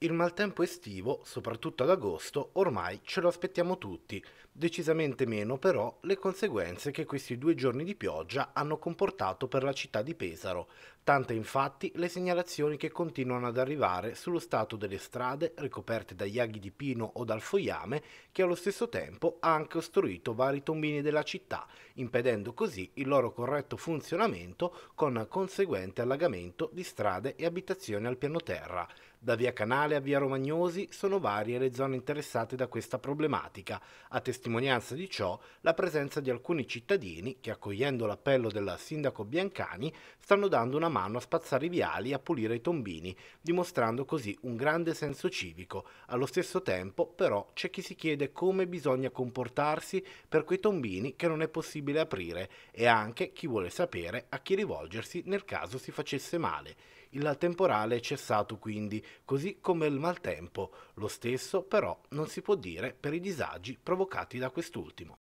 Il maltempo estivo, soprattutto ad agosto, ormai ce lo aspettiamo tutti, decisamente meno però le conseguenze che questi due giorni di pioggia hanno comportato per la città di Pesaro, tante infatti le segnalazioni che continuano ad arrivare sullo stato delle strade ricoperte dagli aghi di pino o dal fogliame che allo stesso tempo ha anche ostruito vari tombini della città, impedendo così il loro corretto funzionamento con conseguente allagamento di strade e abitazioni al piano terra. Da via Canale a via Romagnosi sono varie le zone interessate da questa problematica, a testimonianza di ciò la presenza di alcuni cittadini che, accogliendo l'appello del sindaco Biancani, stanno dando una mano a spazzare i viali e a pulire i tombini, dimostrando così un grande senso civico. Allo stesso tempo, però, c'è chi si chiede come bisogna comportarsi per quei tombini che non è possibile aprire e anche chi vuole sapere a chi rivolgersi nel caso si facesse male. Il temporale è cessato quindi, così come il maltempo. Lo stesso però non si può dire per i disagi provocati da quest'ultimo.